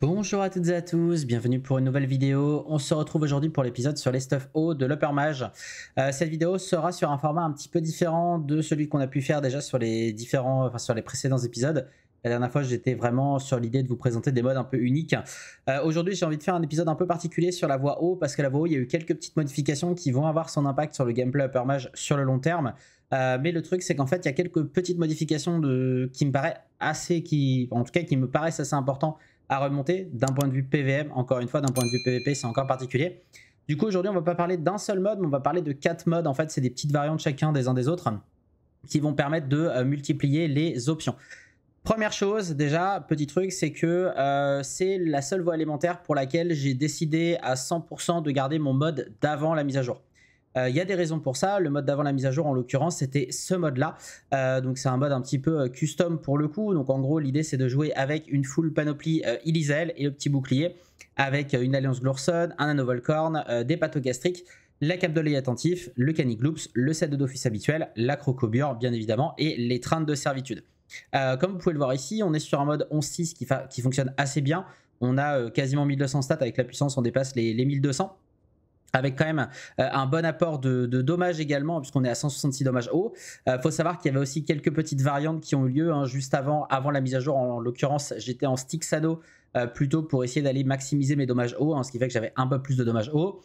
Bonjour à toutes et à tous, bienvenue pour une nouvelle vidéo. On se retrouve aujourd'hui pour l'épisode sur les stuff O de l'Upper Mage. Euh, cette vidéo sera sur un format un petit peu différent de celui qu'on a pu faire déjà sur les différents, enfin, sur les précédents épisodes. La dernière fois, j'étais vraiment sur l'idée de vous présenter des modes un peu uniques. Euh, aujourd'hui, j'ai envie de faire un épisode un peu particulier sur la voix O parce que la voix il y a eu quelques petites modifications qui vont avoir son impact sur le gameplay Upper Mage sur le long terme. Euh, mais le truc, c'est qu'en fait, il y a quelques petites modifications qui me assez, qui... en tout cas, qui me paraissent assez importantes à remonter d'un point de vue PVM. Encore une fois, d'un point de vue PVP, c'est encore particulier. Du coup, aujourd'hui, on va pas parler d'un seul mode, mais on va parler de quatre modes. En fait, c'est des petites variantes chacun des uns des autres qui vont permettre de euh, multiplier les options. Première chose, déjà, petit truc, c'est que euh, c'est la seule voie élémentaire pour laquelle j'ai décidé à 100% de garder mon mode d'avant la mise à jour. Il euh, y a des raisons pour ça. Le mode d'avant la mise à jour, en l'occurrence, c'était ce mode-là. Euh, donc c'est un mode un petit peu euh, custom pour le coup. Donc en gros, l'idée c'est de jouer avec une full panoplie euh, et le petit bouclier, avec une alliance Glorson, un Anovolcorn, Volcorn, des gastriques, la cape de attentif, le Canigloops, le set de d'office habituel, la Crocobure bien évidemment, et les trains de servitude. comme vous pouvez le voir ici, on est sur un mode 11-6 qui, fonctionne assez bien. On a quasiment 1200 stats avec la puissance, on dépasse les 1200 avec quand même euh, un bon apport de, dommages également, puisqu'on est à 166 dommages hauts. Il euh, faut savoir qu'il y avait aussi quelques petites variantes qui ont eu lieu hein, juste avant, avant la mise à jour. En, l'occurrence, j'étais en stick euh, plutôt pour essayer d'aller maximiser mes dommages hauts, hein, ce qui fait que j'avais un peu plus de dommages hauts.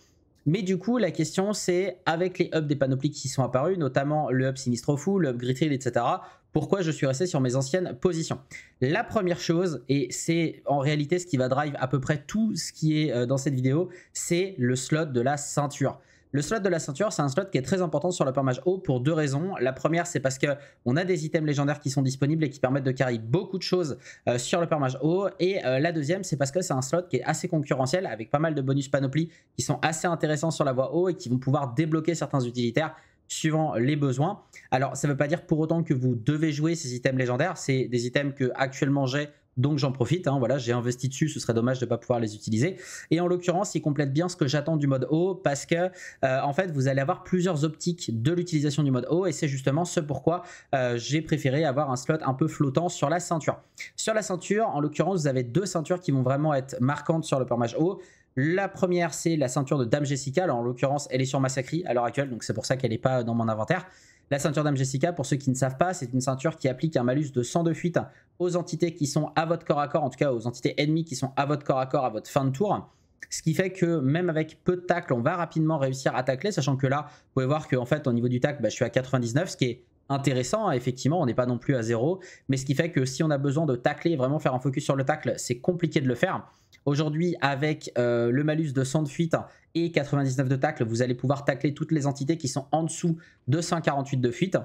Mais du coup, la question c'est, avec les hubs des panoplies qui sont apparus, notamment le hub Fou, le hub Gritril, etc., pourquoi je suis resté sur mes anciennes positions. La première chose, et c'est en réalité ce qui va drive à peu près tout ce qui est euh, dans cette vidéo, c'est le slot de la ceinture. Le slot de la ceinture, c'est un slot qui est très important sur le permage haut pour deux raisons. La première, c'est parce que on a des items légendaires qui sont disponibles et qui permettent de carry beaucoup de choses euh, sur le permage haut. Et euh, la deuxième, c'est parce que c'est un slot qui est assez concurrentiel avec pas mal de bonus panoplie qui sont assez intéressants sur la voie haut et qui vont pouvoir débloquer certains utilitaires suivant les besoins. Alors, ça ne veut pas dire pour autant que vous devez jouer ces items légendaires. C'est des items que actuellement j'ai, donc j'en profite. Hein. voilà, j'ai investi dessus, ce serait dommage de ne pas pouvoir les utiliser. Et en l'occurrence, ils complètent bien ce que j'attends du mode haut parce que, euh, en fait, vous allez avoir plusieurs optiques de l'utilisation du mode haut et c'est justement ce pourquoi euh, j'ai préféré avoir un slot un peu flottant sur la ceinture. Sur la ceinture, en l'occurrence, vous avez deux ceintures qui vont vraiment être marquantes sur le permage haut. La première, c'est la ceinture de Dame Jessica. en l'occurrence, elle est sur Massacri à l'heure actuelle, donc c'est pour ça qu'elle n'est pas dans mon inventaire. La ceinture Dame Jessica, pour ceux qui ne savent pas, c'est une ceinture qui applique un malus de 100 de fuite aux entités qui sont à votre corps à corps, en tout cas aux entités ennemies qui sont à votre corps à corps à votre fin de tour. Ce qui fait que même avec peu de tacles, on va rapidement réussir à tacler, sachant que là, vous pouvez voir qu'en fait, au niveau du tac, bah, je suis à 99, ce qui est intéressant. Hein, effectivement, on n'est pas non plus à zéro, mais ce qui fait que si on a besoin de tacler, vraiment faire un focus sur le tacle, c'est compliqué de le faire. Aujourd'hui, avec euh, le malus de 100 de fuite et 99 de tacle, vous allez pouvoir tacler toutes les entités qui sont en dessous de 148 de fuite.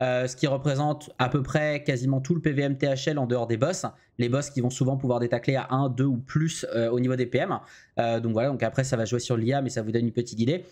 Euh, ce qui représente à peu près quasiment tout le PVM THL en dehors des boss. Les boss qui vont souvent pouvoir détacler à 1, 2 ou plus euh, au niveau des PM. donc voilà, donc après ça va jouer sur l'IA, mais ça vous donne une petite idée.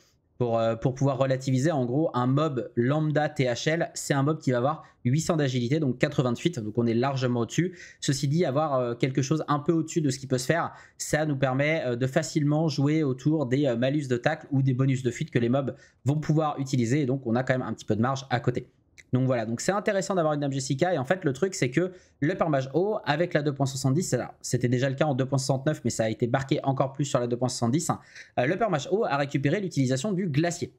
Euh, pour, pouvoir relativiser, en gros, un mob lambda THL, c'est un mob qui va avoir 800 d'agilité, donc 88, donc on est largement au-dessus. Ceci dit, avoir euh, quelque chose un peu au-dessus de ce qui peut se faire, ça nous permet euh, de facilement jouer autour des malus de tacle ou des bonus de fuite que les mobs vont pouvoir utiliser, et donc on a quand même un petit peu de marge à côté. Donc voilà, donc c'est intéressant d'avoir une Dame Jessica. Et en fait, le truc, c'est que le permage haut, avec la 2.70, c'était déjà le cas en 2.69, mais ça a été barqué encore plus sur la 2.70, dix. Hein. Euh, le permage haut a récupéré l'utilisation du glacier.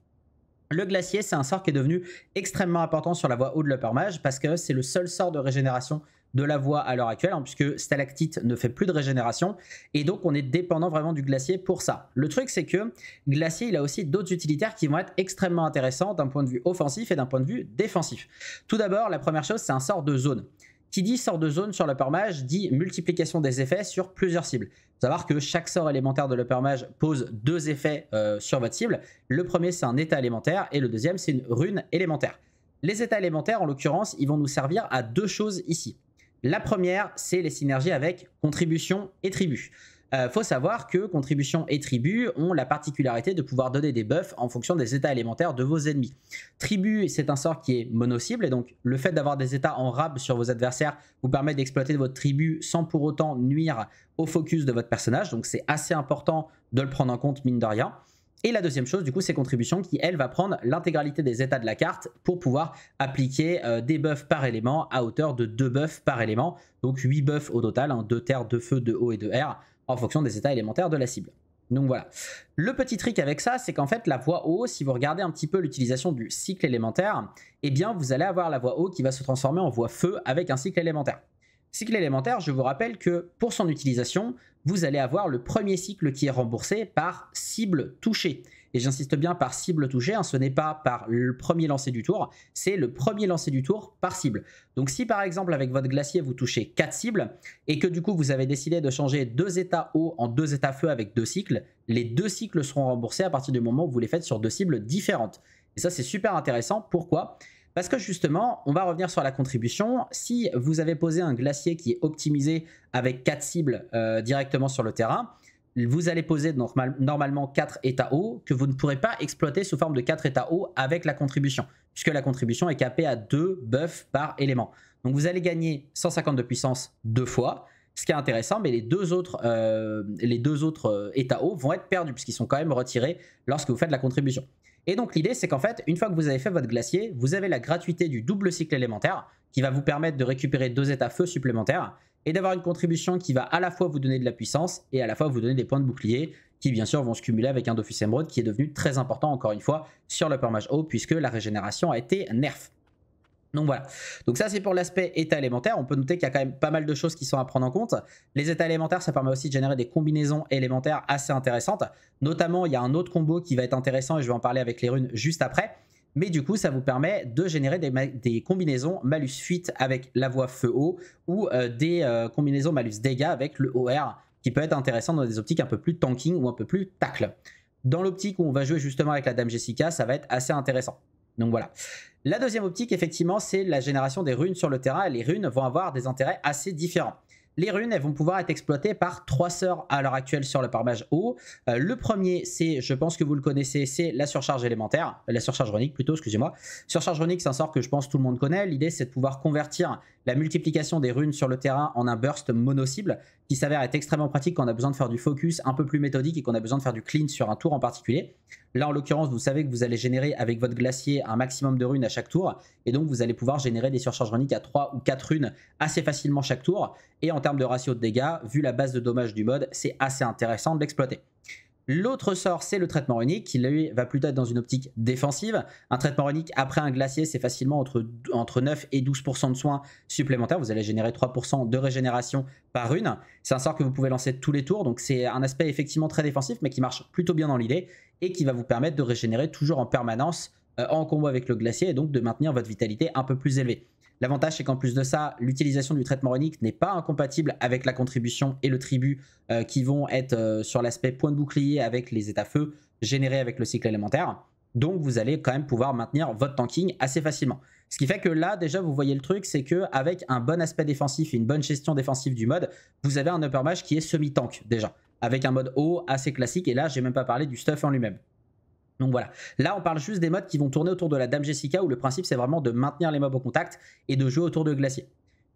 Le glacier, c'est un sort qui est devenu extrêmement important sur la voie O de l'Upper Mage parce que c'est le seul sort de régénération de la voie à l'heure actuelle, hein, puisque stalactite ne fait plus de régénération, et donc on est dépendant vraiment du glacier pour ça. Le truc c'est que glacier, il a aussi d'autres utilitaires qui vont être extrêmement intéressants d'un point de vue offensif et d'un point de vue défensif. Tout d'abord, la première chose, c'est un sort de zone. Qui dit sort de zone sur le permage, dit multiplication des effets sur plusieurs cibles. Faut savoir que chaque sort élémentaire de le permage pose deux effets euh, sur votre cible. Le premier c'est un état élémentaire et le deuxième c'est une rune élémentaire. Les états élémentaires en l'occurrence ils vont nous servir à deux choses ici. La première, c'est les synergies avec contribution et tribu. Il euh, faut savoir que contribution et tribu ont la particularité de pouvoir donner des buffs en fonction des états élémentaires de vos ennemis. Tribu, c'est un sort qui est mono-cible, et donc le fait d'avoir des états en rab sur vos adversaires vous permet d'exploiter votre tribu sans pour autant nuire au focus de votre personnage, donc c'est assez important de le prendre en compte, mine de rien. Et la deuxième chose, du coup, c'est contribution qui, elle, va prendre l'intégralité des états de la carte pour pouvoir appliquer euh, des buffs par élément à hauteur de 2 buffs par élément. Donc 8 buffs au total, 2 hein, terres, 2 feux, 2 eau et 2 air, en fonction des états élémentaires de la cible. Donc voilà. Le petit trick avec ça, c'est qu'en fait, la voie eau, si vous regardez un petit peu l'utilisation du cycle élémentaire, eh bien, vous allez avoir la voie eau qui va se transformer en voie feu avec un cycle élémentaire. Cycle élémentaire, je vous rappelle que pour son utilisation, vous allez avoir le premier cycle qui est remboursé par cible touchée. Et j'insiste bien par cible touchée, hein. ce n'est pas par le premier lancer du tour, c'est le premier lancer du tour par cible. Donc si par exemple avec votre glacier vous touchez 4 cibles et que du coup vous avez décidé de changer deux états eau en deux états feu avec deux cycles, les deux cycles seront remboursés à partir du moment où vous les faites sur deux cibles différentes. Et ça c'est super intéressant, pourquoi parce que justement, on va revenir sur la contribution. Si vous avez posé un glacier qui est optimisé avec quatre cibles euh, directement sur le terrain, vous allez poser normalement 4 états hauts que vous ne pourrez pas exploiter sous forme de quatre états hauts avec la contribution, puisque la contribution est capée à 2 buffs par élément. Donc vous allez gagner 150 de puissance deux fois, ce qui est intéressant, mais les deux autres, euh, les deux autres euh, états hauts vont être perdus, puisqu'ils sont quand même retirés lorsque vous faites la contribution. Et donc l'idée, c'est qu'en fait, une fois que vous avez fait votre glacier, vous avez la gratuité du double cycle élémentaire qui va vous permettre de récupérer deux états feu supplémentaires et d'avoir une contribution qui va à la fois vous donner de la puissance et à la fois vous donner des points de bouclier qui bien sûr vont se cumuler avec un Dofus Emerald qui est devenu très important encore une fois sur le permage haut puisque la régénération a été nerf. Donc voilà. Donc ça, c'est pour l'aspect état élémentaire. On peut noter qu'il y a quand même pas mal de choses qui sont à prendre en compte. Les états élémentaires, ça permet aussi de générer des combinaisons élémentaires assez intéressantes. Notamment, il y a un autre combo qui va être intéressant et je vais en parler avec les runes juste après. Mais du coup, ça vous permet de générer des, combinaisons malus fuite avec la voix feu haut ou euh, des euh, combinaisons malus dégâts avec le OR qui peut être intéressant dans des optiques un peu plus tanking ou un peu plus tacle. Dans l'optique où on va jouer justement avec la Dame Jessica, ça va être assez intéressant. Donc voilà. La deuxième optique, effectivement, c'est la génération des runes sur le terrain. les runes vont avoir des intérêts assez différents. Les runes, elles vont pouvoir être exploitées par trois sorts à l'heure actuelle sur le parmage haut. Euh, le premier, c'est, je pense que vous le connaissez, c'est la surcharge élémentaire, la surcharge runique plutôt, excusez-moi. Surcharge runique, c'est un sort que je pense tout le monde connaît. L'idée, c'est de pouvoir convertir la multiplication des runes sur le terrain en un burst mono-cible qui s'avère être extrêmement pratique quand on a besoin de faire du focus un peu plus méthodique et qu'on a besoin de faire du clean sur un tour en particulier. Là, en l'occurrence, vous savez que vous allez générer avec votre glacier un maximum de runes à chaque tour et donc vous allez pouvoir générer des surcharges runiques à 3 ou 4 runes assez facilement chaque tour. Et en termes de ratio de dégâts, vu la base de dommages du mode, c'est assez intéressant de l'exploiter. L'autre sort, c'est le traitement unique qui va plutôt être dans une optique défensive. Un traitement unique après un glacier, c'est facilement entre, 9 et 12% de soins supplémentaires. Vous allez générer 3% de régénération par une. C'est un sort que vous pouvez lancer tous les tours, donc c'est un aspect effectivement très défensif, mais qui marche plutôt bien dans l'idée et qui va vous permettre de régénérer toujours en permanence euh, en combo avec le glacier et donc de maintenir votre vitalité un peu plus élevée. L'avantage, c'est qu'en plus de ça, l'utilisation du traitement unique n'est pas incompatible avec la contribution et le tribut euh, qui vont être euh, sur l'aspect point de bouclier avec les états feu générés avec le cycle élémentaire. Donc, vous allez quand même pouvoir maintenir votre tanking assez facilement. Ce qui fait que là, déjà, vous voyez le truc, c'est que un bon aspect défensif et une bonne gestion défensive du mode, vous avez un upper match qui est semi-tank déjà, avec un mode haut assez classique. Et là, j'ai même pas parlé du stuff en lui-même. Donc voilà. Là, on parle juste des modes qui vont tourner autour de la Dame Jessica, où le principe c'est vraiment de maintenir les mobs au contact et de jouer autour de Glacier.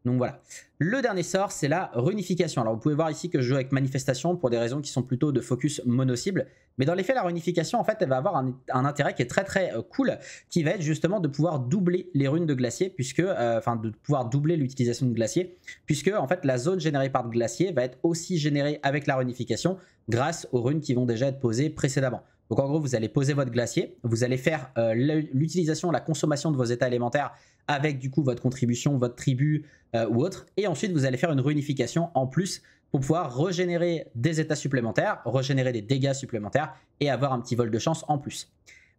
Donc voilà. Le dernier sort, c'est la runification. Alors vous pouvez voir ici que je joue avec manifestation pour des raisons qui sont plutôt de focus mono-cible. Mais dans les faits, la runification, en fait, elle va avoir un, intérêt qui est très très euh, cool, qui va être justement de pouvoir doubler les runes de glacier, puisque, euh, enfin, de pouvoir doubler l'utilisation de glacier, puisque, en fait, la zone générée par glacier va être aussi générée avec la runification grâce aux runes qui vont déjà être posées précédemment. Donc en gros, vous allez poser votre glacier, vous allez faire euh, l'utilisation, la consommation de vos états élémentaires avec du coup votre contribution, votre tribu euh, ou autre, et ensuite vous allez faire une réunification en plus pour pouvoir régénérer des états supplémentaires, régénérer des dégâts supplémentaires et avoir un petit vol de chance en plus.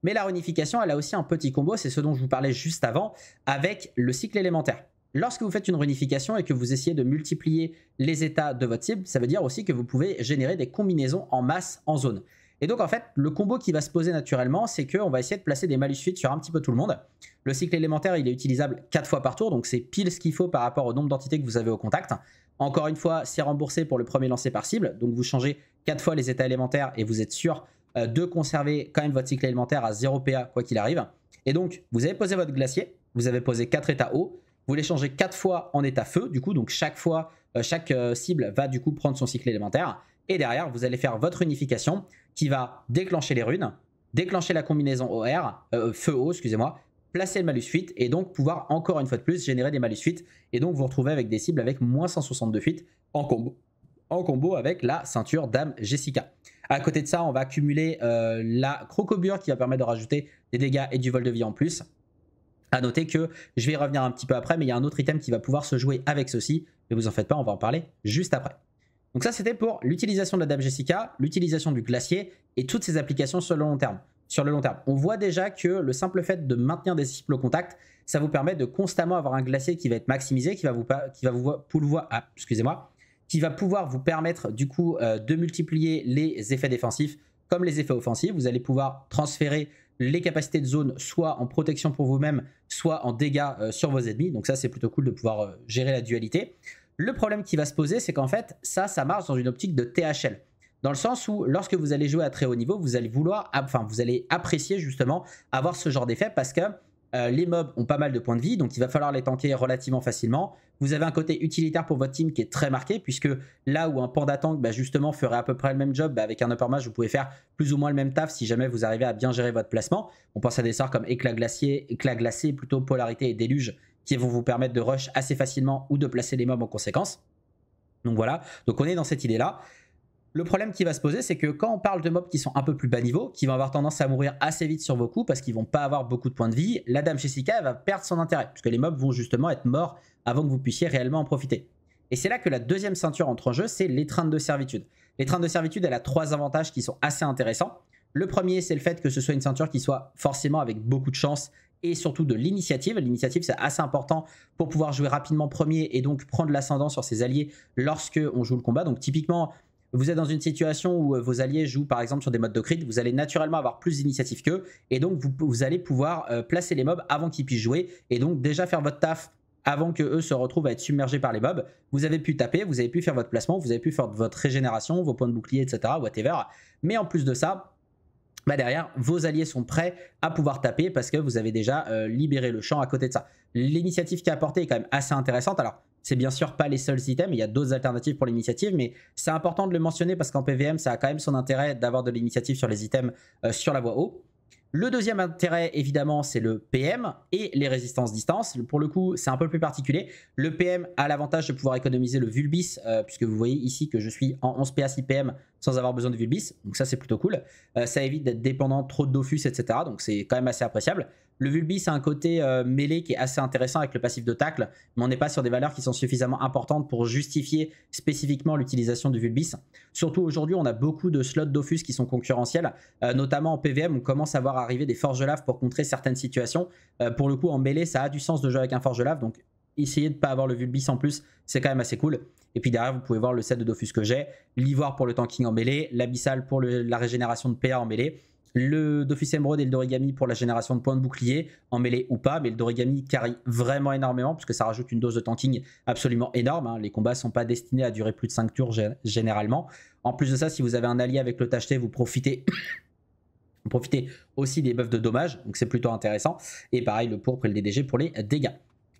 Mais la réunification elle a aussi un petit combo, c'est ce dont je vous parlais juste avant, avec le cycle élémentaire. Lorsque vous faites une réunification et que vous essayez de multiplier les états de votre cible, ça veut dire aussi que vous pouvez générer des combinaisons en masse en zone. Et donc en fait, le combo qui va se poser naturellement, c'est qu'on va essayer de placer des malus fuites sur un petit peu tout le monde. Le cycle élémentaire, il est utilisable 4 fois par tour, donc c'est pile ce qu'il faut par rapport au nombre d'entités que vous avez au contact. Encore une fois, c'est remboursé pour le premier lancé par cible, donc vous changez 4 fois les états élémentaires et vous êtes sûr euh, de conserver quand même votre cycle élémentaire à 0 PA quoi qu'il arrive. Et donc, vous avez posé votre glacier, vous avez posé 4 états eau, vous les changez 4 fois en état feu, du coup, donc chaque fois, euh, chaque euh, cible va du coup prendre son cycle élémentaire. Et derrière, vous allez faire votre unification qui va déclencher les runes, déclencher la combinaison OR, euh, feu haut, excusez-moi, placer le malus fuite et donc pouvoir encore une fois de plus générer des malus fuites. Et donc vous retrouvez avec des cibles avec moins 162 fuites en combo. En combo avec la ceinture Dame Jessica. À côté de ça, on va accumuler euh, la crocobure qui va permettre de rajouter des dégâts et du vol de vie en plus. À noter que je vais y revenir un petit peu après, mais il y a un autre item qui va pouvoir se jouer avec ceci. Mais vous en faites pas, on va en parler juste après. Donc ça, c'était pour l'utilisation de la Dame Jessica, l'utilisation du glacier et toutes ces applications sur le long terme. Sur le long terme, on voit déjà que le simple fait de maintenir des cycles au contact, ça vous permet de constamment avoir un glacier qui va être maximisé, qui va vous, qui va vous pouvoir, ah, excusez-moi, qui va pouvoir vous permettre du coup euh, de multiplier les effets défensifs comme les effets offensifs. Vous allez pouvoir transférer les capacités de zone soit en protection pour vous-même, soit en dégâts euh, sur vos ennemis. Donc ça, c'est plutôt cool de pouvoir euh, gérer la dualité. Le problème qui va se poser, c'est qu'en fait, ça, ça marche dans une optique de THL. Dans le sens où, lorsque vous allez jouer à très haut niveau, vous allez vouloir, enfin, vous allez apprécier justement avoir ce genre d'effet parce que euh, les mobs ont pas mal de points de vie, donc il va falloir les tanker relativement facilement. Vous avez un côté utilitaire pour votre team qui est très marqué, puisque là où un panda tank bah, justement ferait à peu près le même job, bah, avec un upper mage, vous pouvez faire plus ou moins le même taf si jamais vous arrivez à bien gérer votre placement. On pense à des sorts comme éclat glacier, éclat glacé, plutôt polarité et déluge qui vont vous permettre de rush assez facilement ou de placer les mobs en conséquence. Donc voilà, donc on est dans cette idée-là. Le problème qui va se poser, c'est que quand on parle de mobs qui sont un peu plus bas niveau, qui vont avoir tendance à mourir assez vite sur vos coups parce qu'ils vont pas avoir beaucoup de points de vie, la dame Jessica va perdre son intérêt, puisque les mobs vont justement être morts avant que vous puissiez réellement en profiter. Et c'est là que la deuxième ceinture entre en jeu, c'est l'étreinte de servitude. Les L'étreinte de servitude, elle a trois avantages qui sont assez intéressants. Le premier, c'est le fait que ce soit une ceinture qui soit forcément avec beaucoup de chance et surtout de l'initiative. L'initiative, c'est assez important pour pouvoir jouer rapidement premier et donc prendre l'ascendant sur ses alliés lorsque on joue le combat. Donc typiquement, vous êtes dans une situation où euh, vos alliés jouent par exemple sur des modes de crit, vous allez naturellement avoir plus d'initiative qu'eux, et donc vous, allez pouvoir euh, placer les mobs avant qu'ils puissent jouer, et donc déjà faire votre taf avant que eux se retrouvent à être submergés par les mobs. Vous avez pu taper, vous avez pu faire votre placement, vous avez pu faire votre régénération, vos points de bouclier, etc., whatever. Mais en plus de ça, bah, derrière, vos alliés sont prêts à pouvoir taper parce que vous avez déjà euh, libéré le champ à côté de ça. L'initiative qui est apportée est quand même assez intéressante. Alors, c'est bien sûr pas les seuls items, il y a d'autres alternatives pour l'initiative, mais c'est important de le mentionner parce qu'en PVM, ça a quand même son intérêt d'avoir de l'initiative sur les items euh, sur la voie haut. Le deuxième intérêt, évidemment, c'est le PM et les résistances distance. Pour le coup, c'est un peu plus particulier. Le PM a l'avantage de pouvoir économiser le Vulbis, euh, puisque vous voyez ici que je suis en 11 PA 6 sans avoir besoin de Vulbis. Donc ça, c'est plutôt cool. Euh, ça évite d'être dépendant trop de Dofus, etc. Donc c'est quand même assez appréciable. Le Vulbis a un côté euh, mêlé qui est assez intéressant avec le passif de tacle, mais on n'est pas sur des valeurs qui sont suffisamment importantes pour justifier spécifiquement l'utilisation du Vulbis. Surtout aujourd'hui, on a beaucoup de slots d'offus qui sont concurrentiels, euh, notamment en PVM, on commence à voir arriver des forges de lave pour contrer certaines situations. Euh, pour le coup, en mêlée, ça a du sens de jouer avec un forge de lave, donc essayer de ne pas avoir le Vulbis en plus, c'est quand même assez cool. Et puis derrière, vous pouvez voir le set de Dofus que j'ai, l'ivoire pour le tanking en mêlée, l'abyssal pour la régénération de PA en mêlée le d'Office Emerald et le d'Origami pour la génération de points de bouclier, en mêlée ou pas, mais le d'Origami carie vraiment énormément, puisque ça rajoute une dose de tanking absolument énorme. Hein. Les combats ne sont pas destinés à durer plus de 5 tours généralement. En plus de ça, si vous avez un allié avec le tacheté, vous profitez Vous profitez aussi des buffs de dommages, donc c'est plutôt intéressant. Et pareil, le pourpre et le DDG pour les dégâts.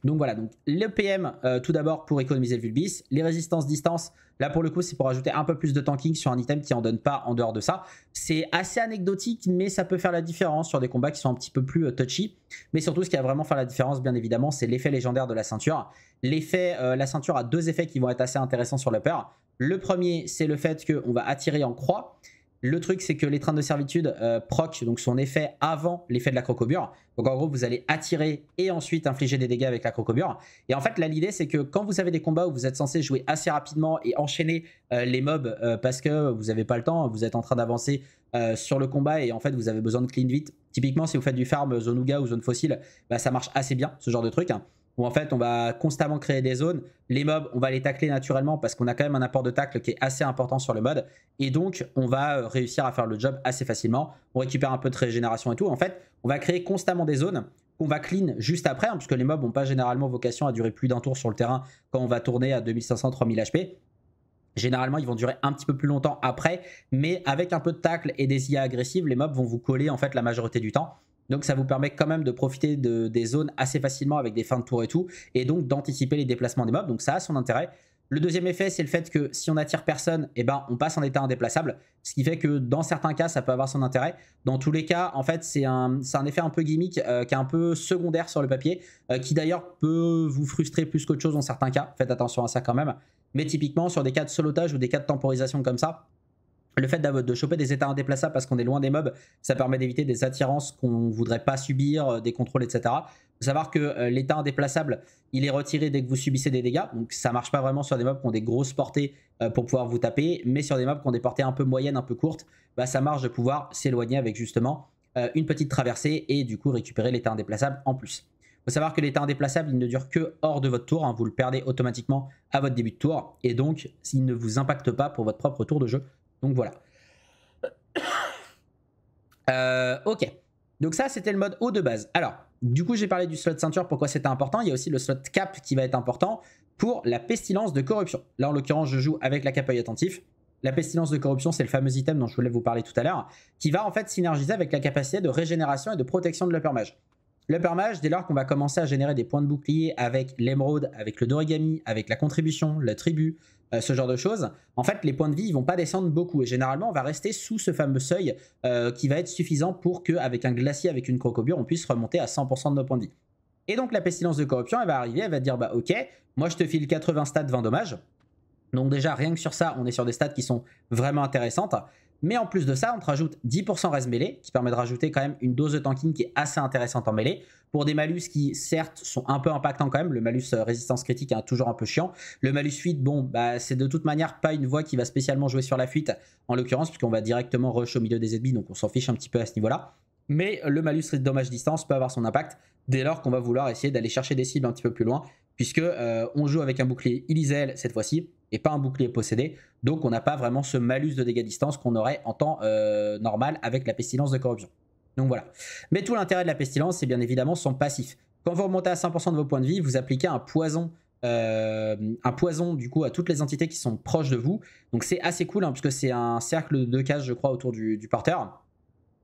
Donc voilà, donc le PM euh, tout d'abord pour économiser le Vulbis, les résistances distance, là pour le coup c'est pour ajouter un peu plus de tanking sur un item qui en donne pas en dehors de ça. C'est assez anecdotique mais ça peut faire la différence sur des combats qui sont un petit peu plus euh, touchy. Mais surtout ce qui va vraiment faire la différence bien évidemment c'est l'effet légendaire de la ceinture. L'effet, euh, la ceinture a deux effets qui vont être assez intéressants sur peur Le premier c'est le fait qu'on va attirer en croix le truc, c'est que les trains de servitude euh, proc donc son effet avant l'effet de la crocobure. Donc en gros, vous allez attirer et ensuite infliger des dégâts avec la crocobure. Et en fait, là, l'idée, c'est que quand vous avez des combats où vous êtes censé jouer assez rapidement et enchaîner euh, les mobs euh, parce que vous n'avez pas le temps, vous êtes en train d'avancer sur le combat et en fait, vous avez besoin de clean vite. Typiquement, si vous faites du farm zone Ouga ou zone fossile, bah, ça marche assez bien, ce genre de truc où en fait on va constamment créer des zones. Les mobs, on va les tacler naturellement parce qu'on a quand même un apport de tacle qui est assez important sur le mode. Et donc on va euh, réussir à faire le job assez facilement. On récupère un peu de régénération et tout. En fait, on va créer constamment des zones qu'on va clean juste après, hein, puisque les mobs n'ont pas généralement vocation à durer plus d'un tour sur le terrain quand on va tourner à 2500-3000 HP. Généralement, ils vont durer un petit peu plus longtemps après, mais avec un peu de tacle et des IA agressives, les mobs vont vous coller en fait la majorité du temps. Donc ça vous permet quand même de profiter de, des zones assez facilement avec des fins de tour et tout, et donc d'anticiper les déplacements des mobs. Donc ça a son intérêt. Le deuxième effet, c'est le fait que si on attire personne, et eh ben, on passe en état indéplaçable. Ce qui fait que dans certains cas, ça peut avoir son intérêt. Dans tous les cas, en fait, c'est un, un, effet un peu gimmick euh, qui est un peu secondaire sur le papier, euh, qui d'ailleurs peut vous frustrer plus qu'autre chose dans certains cas. Faites attention à ça quand même. Mais typiquement, sur des cas de solotage ou des cas de temporisation comme ça, le fait de choper des états indéplaçables parce qu'on est loin des mobs, ça permet d'éviter des attirances qu'on ne voudrait pas subir, euh, des contrôles, etc. Faut savoir que euh, l'état indéplaçable, il est retiré dès que vous subissez des dégâts, donc ça marche pas vraiment sur des mobs qui ont des grosses portées euh, pour pouvoir vous taper, mais sur des mobs qui ont des portées un peu moyennes, un peu courtes, bah ça marche de pouvoir s'éloigner avec justement une petite traversée et du coup récupérer l'état indéplaçable en plus. Faut savoir que l'état indéplaçable, il ne dure que hors de votre tour, hein. vous le perdez automatiquement à votre début de tour, et donc il ne vous impacte pas pour votre propre tour de jeu donc voilà. Euh, ok. Donc ça, c'était le mode haut de base. Alors, du coup, j'ai parlé du slot ceinture, pourquoi c'était important. Il y a aussi le slot cap qui va être important pour la pestilence de corruption. Là, en l'occurrence, je joue avec la cap attentif. La pestilence de corruption, c'est le fameux item dont je voulais vous parler tout à l'heure, qui va en fait synergiser avec la capacité de régénération et de protection de l'upper le permage, dès lors qu'on va commencer à générer des points de bouclier avec l'émeraude, avec le dorigami, avec la contribution, la tribu, euh, ce genre de choses, en fait, les points de vie ne vont pas descendre beaucoup. Et généralement, on va rester sous ce fameux seuil euh, qui va être suffisant pour qu'avec un glacier, avec une crocobure, on puisse remonter à 100% de nos points de vie. Et donc, la pestilence de corruption, elle va arriver, elle va dire Bah, ok, moi je te file 80 stats, 20 dommages. Donc, déjà, rien que sur ça, on est sur des stats qui sont vraiment intéressantes. Mais en plus de ça, on te rajoute 10% reste mêlée, qui permet de rajouter quand même une dose de tanking qui est assez intéressante en mêlée, pour des malus qui certes sont un peu impactants quand même, le malus euh, résistance critique est toujours un peu chiant, le malus fuite, bon, bah, c'est de toute manière pas une voie qui va spécialement jouer sur la fuite, en l'occurrence, puisqu'on va directement rush au milieu des ennemis, donc on s'en fiche un petit peu à ce niveau-là. Mais euh, le malus dommage distance peut avoir son impact dès lors qu'on va vouloir essayer d'aller chercher des cibles un petit peu plus loin, puisque euh, on joue avec un bouclier Ilizel cette fois-ci, et pas un bouclier possédé. Donc on n'a pas vraiment ce malus de dégâts distance qu'on aurait en temps euh, normal avec la pestilence de corruption. Donc voilà. Mais tout l'intérêt de la pestilence, c'est bien évidemment son passif. Quand vous remontez à 5% de vos points de vie, vous appliquez un poison. Euh, un poison du coup à toutes les entités qui sont proches de vous. Donc c'est assez cool hein, puisque c'est un cercle de cases je crois autour du, du porteur.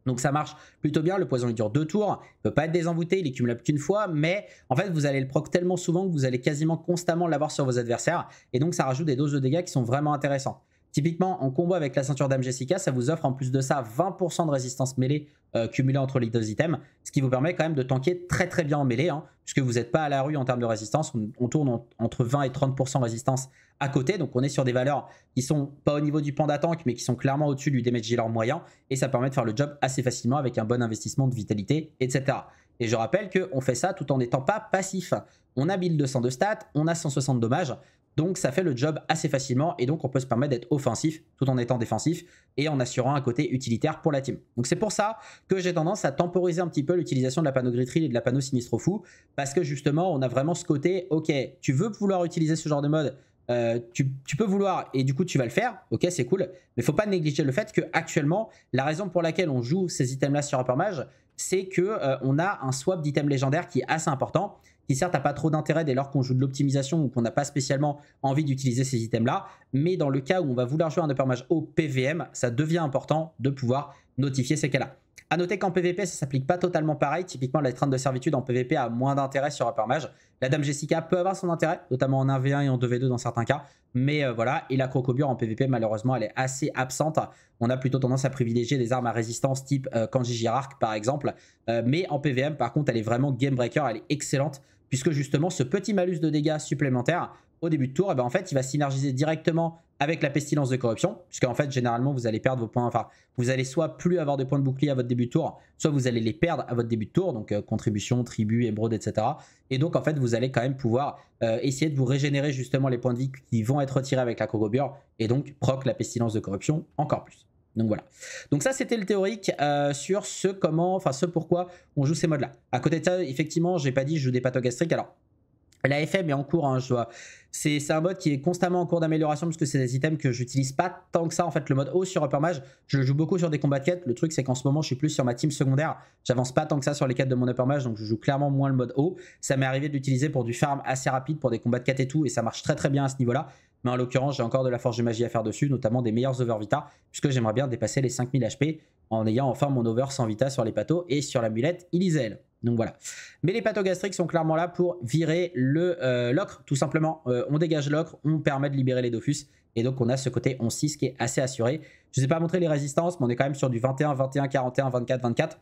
Donc ça marche plutôt bien, le poison il dure deux tours, il peut pas être désenvoûté, il est cumulable qu'une fois, mais en fait vous allez le proc tellement souvent que vous allez quasiment constamment l'avoir sur vos adversaires, et donc ça rajoute des doses de dégâts qui sont vraiment intéressantes. Typiquement, en combo avec la ceinture Dame Jessica, ça vous offre en plus de ça 20% de résistance mêlée euh, cumulée entre les deux items, ce qui vous permet quand même de tanker très très bien en mêlée, hein, puisque vous n'êtes pas à la rue en termes de résistance, on, tourne entre 20 et 30% résistance à côté, donc on est sur des valeurs qui sont pas au niveau du panda tank, mais qui sont clairement au-dessus du damage dealer moyen, et ça permet de faire le job assez facilement avec un bon investissement de vitalité, etc. Et je rappelle qu'on fait ça tout en n'étant pas passif. On a 1200 de stats, on a 160 dommages, donc ça fait le job assez facilement et donc on peut se permettre d'être offensif tout en étant défensif et en assurant un côté utilitaire pour la team. Donc c'est pour ça que j'ai tendance à temporiser un petit peu l'utilisation de la panneau grid et de la panneau sinistre fou parce que justement on a vraiment ce côté ok tu veux vouloir utiliser ce genre de mode euh, tu, peux vouloir et du coup tu vas le faire, ok c'est cool, mais faut pas négliger le fait que actuellement la raison pour laquelle on joue ces items là sur Upper Mage, c'est que euh, on a un swap d'items légendaires qui est assez important qui certes n'a pas trop d'intérêt dès lors qu'on joue de l'optimisation ou qu'on n'a pas spécialement envie d'utiliser ces items-là, mais dans le cas où on va vouloir jouer un upper au PVM, ça devient important de pouvoir notifier ces cas-là. A noter qu'en PVP, ça ne s'applique pas totalement pareil. Typiquement, la de servitude en PVP a moins d'intérêt sur Upper Mage. La Dame Jessica peut avoir son intérêt, notamment en 1v1 et en 2v2 dans certains cas. Mais euh, voilà, et la Crocobure en PVP, malheureusement, elle est assez absente. On a plutôt tendance à privilégier des armes à résistance type euh, Kanji par exemple. Euh, mais en PVM, par contre, elle est vraiment game breaker, elle est excellente puisque justement ce petit malus de dégâts supplémentaires au début de tour, eh ben, en fait il va synergiser directement avec la pestilence de corruption, puisqu'en fait généralement vous allez perdre vos points, enfin vous allez soit plus avoir de points de bouclier à votre début de tour, soit vous allez les perdre à votre début de tour, donc euh, contribution, tribu, émeraude, etc. Et donc en fait vous allez quand même pouvoir euh, essayer de vous régénérer justement les points de vie qui vont être retirés avec la cogobure, et donc proc la pestilence de corruption encore plus. Donc voilà. Donc ça, c'était le théorique euh, sur ce comment, enfin ce pourquoi on joue ces modes-là. À côté de ça, effectivement, j'ai pas dit je joue des pathogastriques. Alors, la FM est en cours, hein, je C'est un mode qui est constamment en cours d'amélioration puisque c'est des items que j'utilise pas tant que ça. En fait, le mode haut sur Upper Mage, je joue beaucoup sur des combats de quêtes. Le truc, c'est qu'en ce moment, je suis plus sur ma team secondaire. J'avance pas tant que ça sur les quêtes de mon Upper Mage, donc je joue clairement moins le mode haut. Ça m'est arrivé d'utiliser pour du farm assez rapide, pour des combats de quêtes et tout, et ça marche très très bien à ce niveau-là. Mais en l'occurrence, j'ai encore de la force de magie à faire dessus, notamment des meilleurs over vita, puisque j'aimerais bien dépasser les 5000 HP en ayant enfin mon over sans vita sur les patos et sur l'amulette Ilizel. Donc voilà. Mais les gastriques sont clairement là pour virer le euh, l'ocre, tout simplement. Euh, on dégage l'ocre, on permet de libérer les Dofus. Et donc on a ce côté 11-6 qui est assez assuré. Je ne vous ai pas montré les résistances, mais on est quand même sur du 21, 21, 41, 24, 24.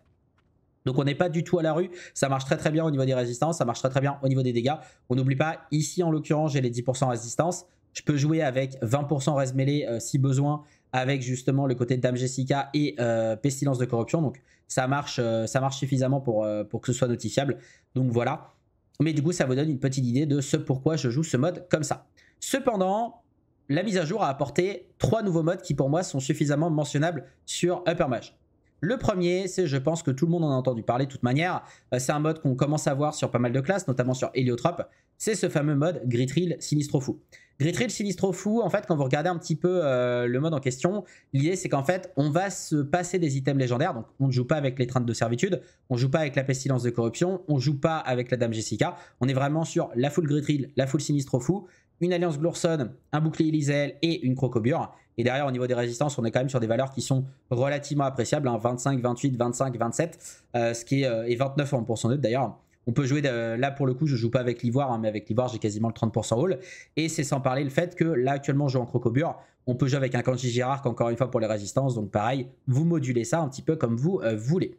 Donc on n'est pas du tout à la rue, ça marche très très bien au niveau des résistances, ça marche très très bien au niveau des dégâts. On n'oublie pas, ici en l'occurrence j'ai les 10% résistance, je peux jouer avec 20% reste mêlé euh, si besoin, avec justement le côté Dame Jessica et euh, Pestilence de Corruption. Donc ça marche, euh, ça marche suffisamment pour, pour que ce soit notifiable. Donc voilà. Mais du coup, ça vous donne une petite idée de ce pourquoi je joue ce mode comme ça. Cependant, la mise à jour a apporté trois nouveaux modes qui pour moi sont suffisamment mentionnables sur Upper Mage. Le premier, c'est je pense que tout le monde en a entendu parler de toute manière. Euh, c'est un mode qu'on commence à voir sur pas mal de classes, notamment sur Heliotrope. C'est ce fameux mode Gritril Sinistrofou. Sinistro Fou. Sinistro Fou, en fait, quand vous regardez un petit peu euh, le mode en question, l'idée c'est qu'en fait, on va se passer des items légendaires. Donc, on ne joue pas avec les l'étreinte de servitude, on joue pas avec la pestilence de corruption, on joue pas avec la dame Jessica. On est vraiment sur la full Gritril, la full Sinistrofou, Fou, une alliance Glourson, un bouclier Ilisel et une crocobure. Et derrière, au niveau des résistances, on est quand même sur des valeurs qui sont relativement appréciables, 25, 28, 25, 27, ce qui est, euh, et 29 en pourcentage d'ailleurs. On peut jouer, là pour le coup, je ne joue pas avec l'ivoire, hein, mais avec l'ivoire, j'ai quasiment le 30% haul. Et c'est sans parler le fait que là, actuellement, je joue en crocobure. On peut jouer avec un Kanji Girard, encore une fois, pour les résistances. Donc pareil, vous modulez ça un petit peu comme vous euh, voulez.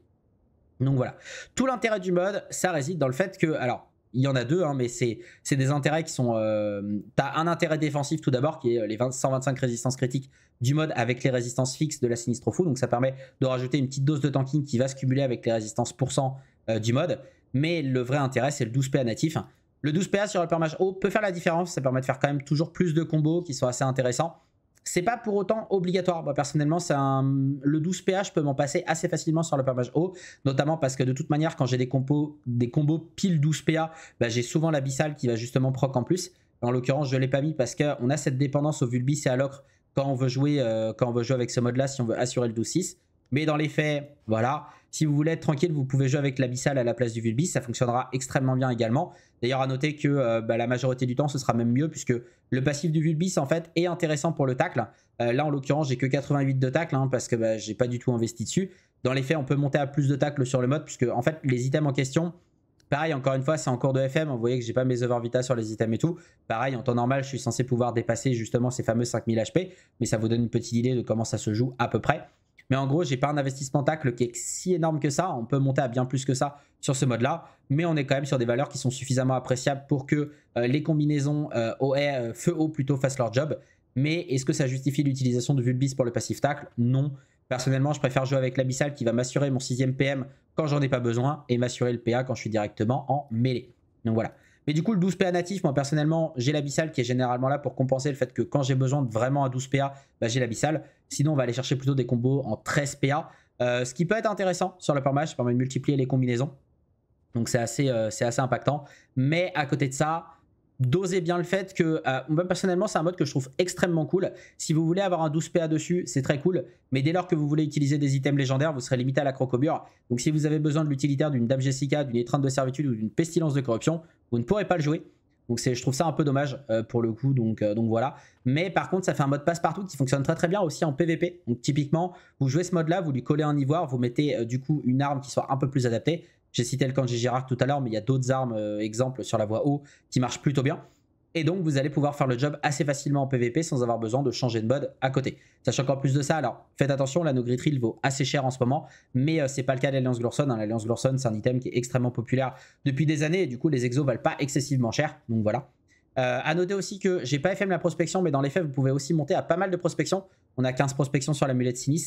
Donc voilà. Tout l'intérêt du mode, ça réside dans le fait que, alors, il y en a deux, hein, mais c'est des intérêts qui sont. Euh, t'as un intérêt défensif tout d'abord, qui est euh, les 125 résistances critiques du mode avec les résistances fixes de la Sinistro donc ça permet de rajouter une petite dose de tanking qui va se cumuler avec les résistances euh, du mode. Mais le vrai intérêt, c'est le 12PA natif. Le 12PA sur le permage haut peut faire la différence, ça permet de faire quand même toujours plus de combos qui sont assez intéressants. C'est pas pour autant obligatoire. Moi, personnellement, le 12 PH peut m'en passer assez facilement sur le permage haut, notamment parce que de toute manière, quand j'ai des, combos pile 12 PA, bah, j'ai souvent l'abyssal qui va justement proc en plus. En l'occurrence, je ne l'ai pas mis parce qu'on a cette dépendance au Vulbis et à l'ocre quand on veut jouer euh, quand on veut jouer avec ce mode là si on veut assurer le 12-6 mais dans les faits, voilà, si vous voulez être tranquille, vous pouvez jouer avec l'abyssal à la place du vulbis, ça fonctionnera extrêmement bien également. D'ailleurs, à noter que euh, bah, la majorité du temps, ce sera même mieux puisque le passif du vulbis en fait est intéressant pour le tacle. Euh, là, en l'occurrence, j'ai que 88 de tacle hein, parce que bah, j'ai pas du tout investi dessus. Dans les faits, on peut monter à plus de tacle sur le mode puisque en fait, les items en question, Pareil, encore une fois, c'est en cours de FM. Vous voyez que j'ai pas mes overvita sur les items et tout. Pareil, en temps normal, je suis censé pouvoir dépasser justement ces fameux 5000 HP. Mais ça vous donne une petite idée de comment ça se joue à peu près. Mais en gros, j'ai pas un investissement tacle qui est si énorme que ça. On peut monter à bien plus que ça sur ce mode-là, mais on est quand même sur des valeurs qui sont suffisamment appréciables pour que euh, les combinaisons euh, euh, feu haut plutôt fassent leur job. Mais est-ce que ça justifie l'utilisation de Vulbis pour le passif tacle Non. Personnellement, je préfère jouer avec l'abyssal qui va m'assurer mon 6ème PM quand j'en ai pas besoin et m'assurer le PA quand je suis directement en mêlée. Donc voilà. Mais du coup, le 12 PA natif, moi personnellement, j'ai l'abyssal qui est généralement là pour compenser le fait que quand j'ai besoin de vraiment à 12 PA, j'ai l'abyssal. Sinon, on va aller chercher plutôt des combos en 13 PA. Euh, ce qui peut être intéressant sur le permage, ça permet de multiplier les combinaisons. Donc c'est assez, euh, assez impactant. Mais à côté de ça, dosez bien le fait que, euh, moi personnellement, c'est un mode que je trouve extrêmement cool. Si vous voulez avoir un 12 PA dessus, c'est très cool. Mais dès lors que vous voulez utiliser des items légendaires, vous serez limité à la crocobure. Donc si vous avez besoin de l'utilitaire d'une Dame Jessica, d'une étreinte de servitude ou d'une pestilence de corruption, vous ne pourrez pas le jouer. Donc je trouve ça un peu dommage euh, pour le coup, donc, euh, donc voilà. Mais par contre, ça fait un mode passe-partout qui fonctionne très très bien aussi en PVP. Donc typiquement, vous jouez ce mode-là, vous lui collez un ivoire, vous mettez euh, du coup une arme qui soit un peu plus adaptée. J'ai cité le Kanji Girard tout à l'heure, mais il y a d'autres armes, exemple sur la voie haut, qui marchent plutôt bien. Et donc, vous allez pouvoir faire le job assez facilement en PVP sans avoir besoin de changer de mode à côté. Sachant encore plus de ça, alors faites attention, la nogritril vaut assez cher en ce moment, mais ce euh, c'est pas le cas de l'Alliance Glorson. Hein. L'Alliance Glorson c'est un item qui est extrêmement populaire depuis des années et du coup, les exos valent pas excessivement cher. Donc voilà. Euh, à noter aussi que j'ai pas FM la prospection, mais dans les faits, vous pouvez aussi monter à pas mal de prospections. On a 15 prospections sur la mulette sinis,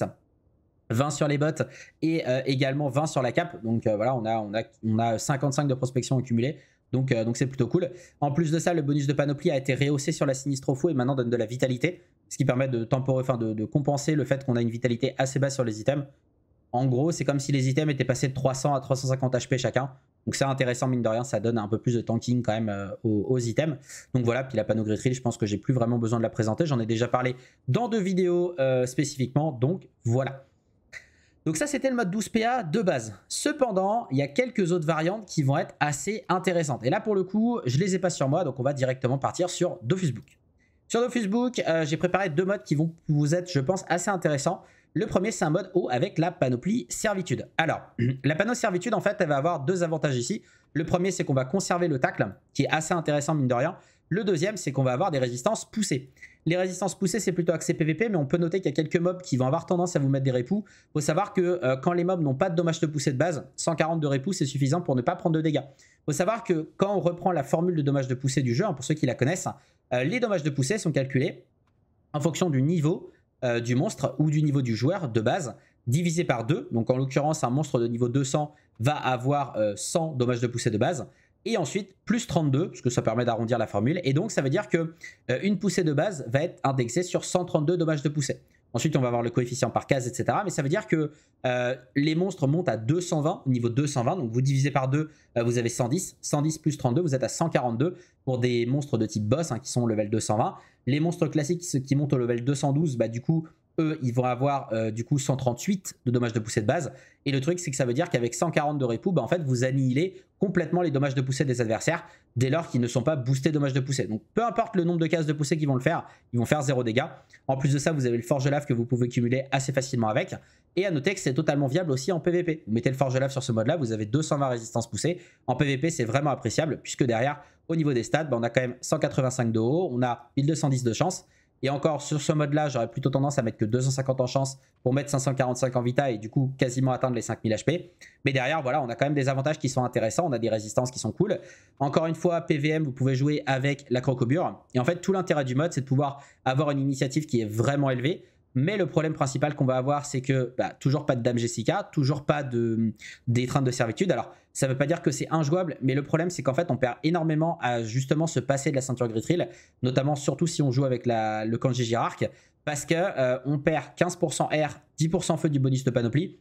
20 sur les bottes et euh, également 20 sur la cape. Donc voilà, on a, on, a, on a 55 de prospection accumulée. Euh, donc c'est plutôt cool. En plus de ça, le bonus de panoplie a été rehaussé sur la fou et maintenant donne de la vitalité, ce qui permet de, de, compenser le fait qu'on a une vitalité assez basse sur les items. En gros, c'est comme si les items étaient passés de 300 à 350 HP chacun. Donc c'est intéressant, mine de rien, ça donne un peu plus de tanking quand même euh, aux, items. Donc voilà, puis la panneau je pense que j'ai plus vraiment besoin de la présenter. J'en ai déjà parlé dans deux vidéos euh, spécifiquement, donc voilà. Donc ça, c'était le mode 12PA de base. Cependant, il y a quelques autres variantes qui vont être assez intéressantes. Et là, pour le coup, je les ai pas sur moi, donc on va directement partir sur DofusBook. Sur DofusBook, euh, j'ai préparé deux modes qui vont vous être, je pense, assez intéressants. Le premier, c'est un mode haut avec la panoplie servitude. Alors, la panoplie servitude, en fait, elle va avoir deux avantages ici. Le premier, c'est qu'on va conserver le tacle, qui est assez intéressant, mine de rien. Le deuxième, c'est qu'on va avoir des résistances poussées. Les résistances poussées, c'est plutôt accès PVP, mais on peut noter qu'il y a quelques mobs qui vont avoir tendance à vous mettre des Il Faut savoir que euh, quand les mobs n'ont pas de dommages de poussée de base, 140 de répous, c'est suffisant pour ne pas prendre de dégâts. Faut savoir que quand on reprend la formule de dommages de poussée du jeu, hein, pour ceux qui la connaissent, euh, les dommages de poussée sont calculés en fonction du niveau euh, du monstre ou du niveau du joueur de base divisé par 2. Donc en l'occurrence, un monstre de niveau 200 va avoir 100 dommages de poussée de base et ensuite plus 32, parce que ça permet d'arrondir la formule. Et donc, ça veut dire que euh, une poussée de base va être indexée sur 132 dommages de poussée. Ensuite, on va avoir le coefficient par case, etc. Mais ça veut dire que euh, les monstres montent à 220, au niveau 220. Donc, vous divisez par 2, euh, vous avez 110. 110 plus 32, vous êtes à 142 pour des monstres de type boss hein, qui sont au level 220. Les monstres classiques ceux qui montent au level 212, bah, du coup, ils vont avoir euh, du coup 138 de dommages de poussée de base. Et le truc, c'est que ça veut dire qu'avec 140 de repou, bah, en fait, vous annihilez complètement les dommages de poussée des adversaires dès lors qu'ils ne sont pas boostés dommages de poussée. Donc peu importe le nombre de cases de poussée qu'ils vont le faire, ils vont faire 0 dégâts. En plus de ça, vous avez le forge lave que vous pouvez cumuler assez facilement avec. Et à noter que c'est totalement viable aussi en PvP. Vous mettez le forge lave sur ce mode-là, vous avez 220 résistances poussées. En PvP, c'est vraiment appréciable puisque derrière, au niveau des stats, bah, on a quand même 185 de haut, on a 1210 de chance. Et encore, sur ce mode-là, j'aurais plutôt tendance à mettre que 250 en chance pour mettre 545 en vita et du coup quasiment atteindre les 5000 HP. Mais derrière, voilà, on a quand même des avantages qui sont intéressants, on a des résistances qui sont cool. Encore une fois, PVM, vous pouvez jouer avec la crocobure. Et en fait, tout l'intérêt du mode, c'est de pouvoir avoir une initiative qui est vraiment élevée mais le problème principal qu'on va avoir, c'est que bah, toujours pas de Dame Jessica, toujours pas de, trains de servitude. Alors, ça ne veut pas dire que c'est injouable, mais le problème, c'est qu'en fait, on perd énormément à justement se passer de la ceinture Gritril, notamment surtout si on joue avec le Kanji Girarque, parce que euh, on perd 15% R, 10% feu du bonus de panoplie,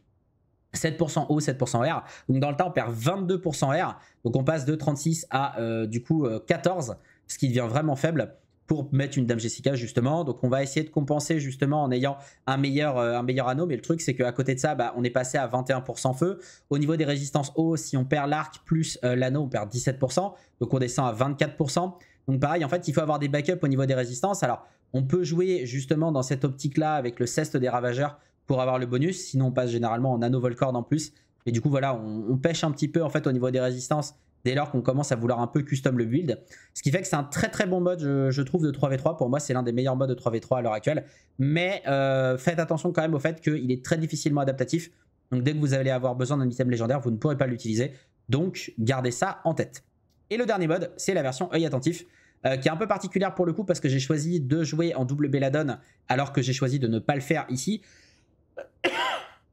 7% O, 7% R. Donc dans le temps, on perd 22% R. Donc on passe de 36 à euh, du coup 14, euh, ce qui devient vraiment faible pour mettre une Dame Jessica justement. Donc on va essayer de compenser justement en ayant un meilleur, euh, un meilleur anneau. Mais le truc c'est qu'à côté de ça, bah, on est passé à 21% feu. Au niveau des résistances haut, si on perd l'arc plus euh, l'anneau, on perd 17%. Donc on descend à 24%. Donc pareil, en fait, il faut avoir des backups au niveau des résistances. Alors on peut jouer justement dans cette optique-là avec le ceste des ravageurs pour avoir le bonus. Sinon on passe généralement en anneau volcord en plus. Et du coup voilà, on pêche un petit peu en fait au niveau des résistances dès lors qu'on commence à vouloir un peu custom le build. Ce qui fait que c'est un très très bon mode, je, trouve, de 3v3. Pour moi, c'est l'un des meilleurs modes de 3v3 à l'heure actuelle. Mais euh, faites attention quand même au fait qu'il est très difficilement adaptatif. Donc dès que vous allez avoir besoin d'un item légendaire, vous ne pourrez pas l'utiliser. Donc gardez ça en tête. Et le dernier mode, c'est la version œil attentif. Euh, qui est un peu particulière pour le coup parce que j'ai choisi de jouer en double belladone alors que j'ai choisi de ne pas le faire ici.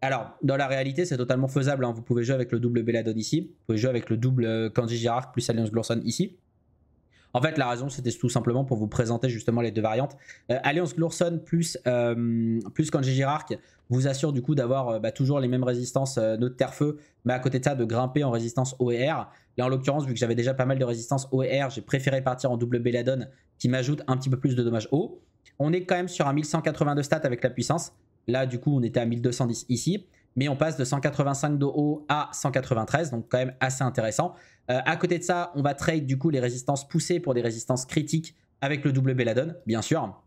Alors, dans la réalité, c'est totalement faisable. Hein. Vous pouvez jouer avec le double Belladon ici. Vous pouvez jouer avec le double Kanji euh, Girard plus Alliance Glorson ici. En fait, la raison, c'était tout simplement pour vous présenter justement les deux variantes. Euh, Alliance Glorson plus, euh, plus Kanji Girark vous assure du coup d'avoir bah, toujours les mêmes résistances notre terre-feu, mais à côté de ça, de grimper en résistance OER. Là, en l'occurrence, vu que j'avais déjà pas mal de résistance OER, j'ai préféré partir en double Belladone qui m'ajoute un petit peu plus de dommages haut. On est quand même sur un 1182 stats avec la puissance. Là, du coup, on était à 1210 ici, mais on passe de 185 de haut à 193, donc quand même assez intéressant. Euh, à côté de ça, on va trade du coup les résistances poussées pour des résistances critiques avec le double Belladone, bien sûr.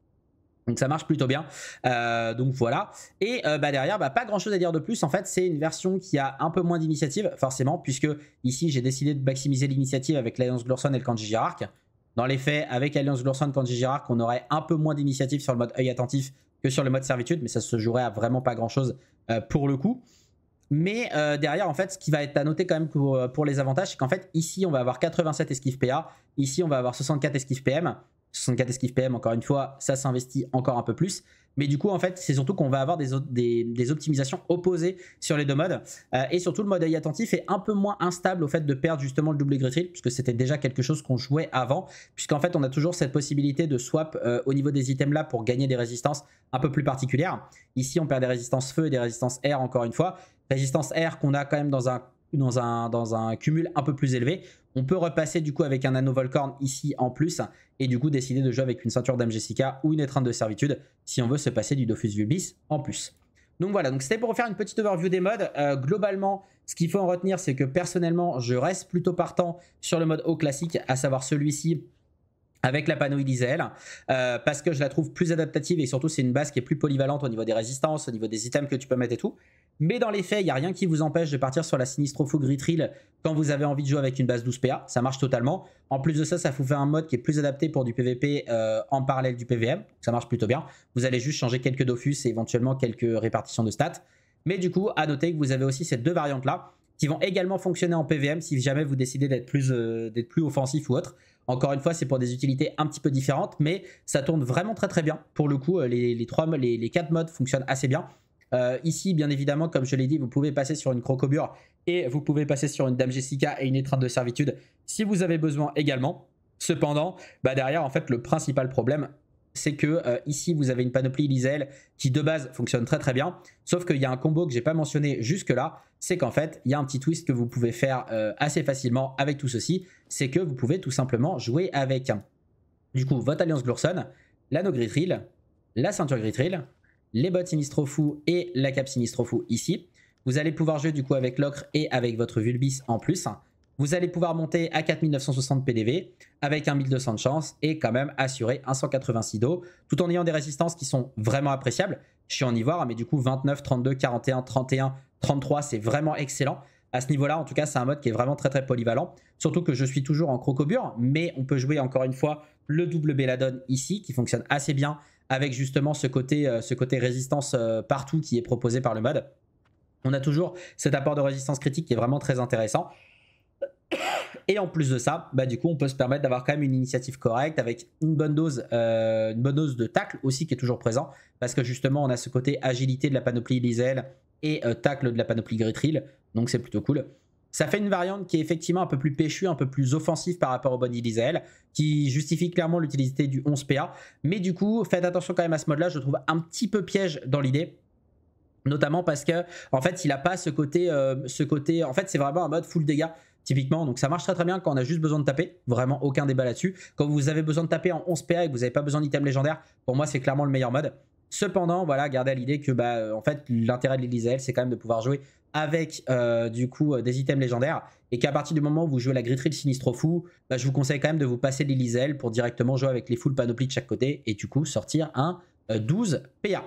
Donc ça marche plutôt bien. Euh, donc voilà. Et euh, bah, derrière, bah, pas grand chose à dire de plus. En fait, c'est une version qui a un peu moins d'initiative, forcément, puisque ici j'ai décidé de maximiser l'initiative avec l'Alliance Glorson et le Kanji Girard. Dans les faits, avec Alliance Glorson, Kanji Girard, on aurait un peu moins d'initiative sur le mode œil attentif que sur le mode servitude, mais ça se jouerait à vraiment pas grand chose euh, pour le coup. Mais euh, derrière, en fait, ce qui va être à noter quand même pour, euh, pour les avantages, c'est qu'en fait, ici, on va avoir 87 esquives PA, ici, on va avoir 64 esquives PM. 64 esquives PM, encore une fois, ça s'investit encore un peu plus. Mais du coup, en fait, c'est surtout qu'on va avoir des, des, optimisations opposées sur les deux modes. Euh, et surtout, le mode œil attentif est un peu moins instable au fait de perdre justement le double grid puisque c'était déjà quelque chose qu'on jouait avant, puisqu'en fait, on a toujours cette possibilité de swap euh, au niveau des items là pour gagner des résistances un peu plus particulières. Ici, on perd des résistances feu et des résistances air, encore une fois. Résistance air qu'on a quand même dans un dans un, dans un cumul un peu plus élevé. On peut repasser du coup avec un anneau Volcorn ici en plus et du coup décider de jouer avec une ceinture d'âme Jessica ou une étreinte de servitude si on veut se passer du Dofus Vulbis en plus. Donc voilà, donc c'était pour faire une petite overview des modes. Euh, globalement, ce qu'il faut en retenir, c'est que personnellement, je reste plutôt partant sur le mode haut classique, à savoir celui-ci avec la panneau diesel, euh, parce que je la trouve plus adaptative et surtout c'est une base qui est plus polyvalente au niveau des résistances, au niveau des items que tu peux mettre et tout. Mais dans les faits, il n'y a rien qui vous empêche de partir sur la Sinistro gritril quand vous avez envie de jouer avec une base 12 PA. Ça marche totalement. En plus de ça, ça vous fait un mode qui est plus adapté pour du PVP euh, en parallèle du PVM. Ça marche plutôt bien. Vous allez juste changer quelques Dofus et éventuellement quelques répartitions de stats. Mais du coup, à noter que vous avez aussi ces deux variantes-là qui vont également fonctionner en PVM si jamais vous décidez d'être plus, euh, plus offensif ou autre. Encore une fois, c'est pour des utilités un petit peu différentes, mais ça tourne vraiment très très bien. Pour le coup, euh, les, les, les quatre modes fonctionnent assez bien. Euh, ici, bien évidemment, comme je l'ai dit, vous pouvez passer sur une crocobure et vous pouvez passer sur une dame Jessica et une étreinte de servitude si vous avez besoin également. Cependant, bah, derrière, en fait, le principal problème, c'est que euh, ici vous avez une panoplie Lisel qui de base fonctionne très très bien, sauf qu'il y a un combo que j'ai pas mentionné jusque là, c'est qu'en fait il y a un petit twist que vous pouvez faire euh, assez facilement avec tout ceci, c'est que vous pouvez tout simplement jouer avec hein. du coup votre alliance Glurson, l'anneau Gritril, la ceinture Gritril, les bottes sinistrofou et la cape sinistrofou ici. Vous allez pouvoir jouer du coup avec l'ocre et avec votre vulbis en plus. Vous allez pouvoir monter à 4960 PDV avec un 1200 de chance et quand même assurer 186 d'eau tout en ayant des résistances qui sont vraiment appréciables. Je suis en ivoire, mais du coup 29, 32, 41, 31, 33, c'est vraiment excellent. À ce niveau-là, en tout cas, c'est un mode qui est vraiment très très polyvalent. Surtout que je suis toujours en crocobure, mais on peut jouer encore une fois le double belladone ici qui fonctionne assez bien avec justement ce côté, euh, ce côté résistance euh, partout qui est proposé par le mod, On a toujours cet apport de résistance critique qui est vraiment très intéressant. Et en plus de ça, bah du coup, on peut se permettre d'avoir quand même une initiative correcte avec une bonne dose, euh, de tacle aussi qui est toujours présent, parce que justement, on a ce côté agilité de la panoplie diesel et tacle de la panoplie Gritril, donc c'est plutôt cool. Ça fait une variante qui est effectivement un peu plus péchue, un peu plus offensive par rapport au bon Diesel, qui justifie clairement l'utilité du 11PA. Mais du coup, faites attention quand même à ce mode-là, je trouve un petit peu piège dans l'idée. Notamment parce que, en fait, il n'a pas ce côté, euh, ce côté. En fait, c'est vraiment un mode full dégâts typiquement. Donc ça marche très très bien quand on a juste besoin de taper, vraiment aucun débat là-dessus. Quand vous avez besoin de taper en 11 PA et que vous n'avez pas besoin d'item légendaire, pour moi c'est clairement le meilleur mode. Cependant, voilà, gardez à l'idée que bah, en fait l'intérêt de l'Ilyzael, c'est quand même de pouvoir jouer avec euh, du coup euh, des items légendaires et qu'à partir du moment où vous jouez la de Sinistro Fou, bah, je vous conseille quand même de vous passer l'Elysel pour directement jouer avec les full panoplies de chaque côté et du coup sortir un 12 euh, PA.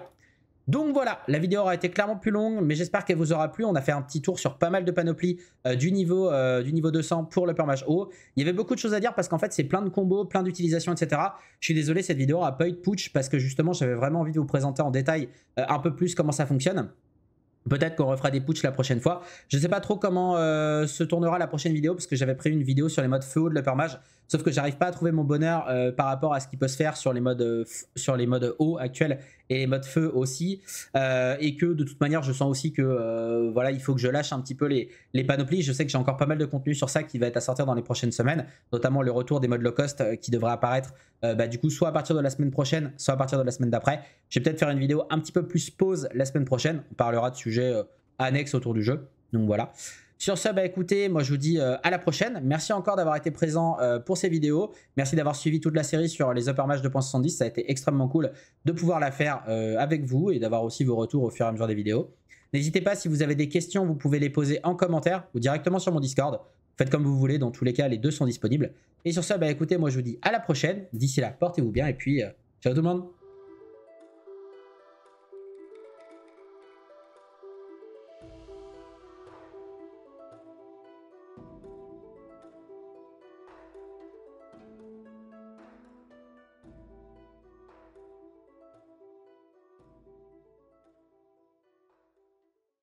Donc voilà, la vidéo aura été clairement plus longue, mais j'espère qu'elle vous aura plu. On a fait un petit tour sur pas mal de panoplies du, niveau, du niveau 200 pour le permage haut. Il y avait beaucoup de choses à dire parce qu'en fait, c'est plein de combos, plein d'utilisations, etc. Je suis désolé, cette vidéo aura pas eu de putsch parce que justement, j'avais vraiment envie de vous présenter en détail un peu plus comment ça fonctionne. Peut-être qu'on refera des putsch la prochaine fois. Je ne sais pas trop comment euh, se tournera la prochaine vidéo parce que j'avais prévu une vidéo sur les modes feu de l'upper mage. Sauf que j'arrive pas à trouver mon bonheur euh, par rapport à ce qui peut se faire sur les modes, euh, sur les modes eau actuels et les modes feu aussi. Euh, et que de toute manière, je sens aussi que voilà, il faut que je lâche un petit peu les, panoplies. Je sais que j'ai encore pas mal de contenu sur ça qui va être à sortir dans les prochaines semaines, notamment le retour des modes low cost qui devrait apparaître bah, du coup soit à partir de la semaine prochaine, soit à partir de la semaine d'après. Je vais peut-être faire une vidéo un petit peu plus pause la semaine prochaine. On parlera de sujets annexes autour du jeu. Donc voilà. Sur ce, bah, écoutez, moi je vous dis euh, à la prochaine. Merci encore d'avoir été présent euh, pour ces vidéos. Merci d'avoir suivi toute la série sur les upper match 2.70. Ça a été extrêmement cool de pouvoir la faire euh, avec vous et d'avoir aussi vos retours au fur et à mesure des vidéos. N'hésitez pas, si vous avez des questions, vous pouvez les poser en commentaire ou directement sur mon Discord. Faites comme vous voulez, dans tous les cas, les deux sont disponibles. Et sur ce, bah écoutez, moi je vous dis à la prochaine. D'ici là, portez-vous bien et puis ciao tout le monde